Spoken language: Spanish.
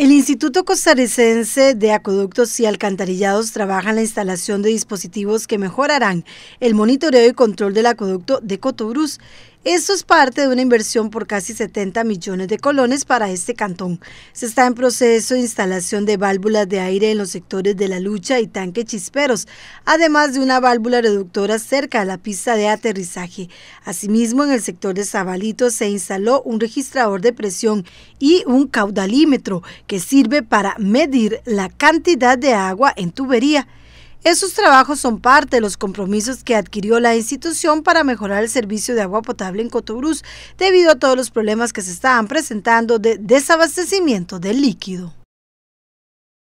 El Instituto Costarricense de Acueductos y Alcantarillados trabaja en la instalación de dispositivos que mejorarán el monitoreo y control del acueducto de Cotobruz esto es parte de una inversión por casi 70 millones de colones para este cantón. Se está en proceso de instalación de válvulas de aire en los sectores de La Lucha y Tanque Chisperos, además de una válvula reductora cerca de la pista de aterrizaje. Asimismo, en el sector de Zabalito se instaló un registrador de presión y un caudalímetro que sirve para medir la cantidad de agua en tubería esos trabajos son parte de los compromisos que adquirió la institución para mejorar el servicio de agua potable en Cotobruz debido a todos los problemas que se estaban presentando de desabastecimiento del líquido.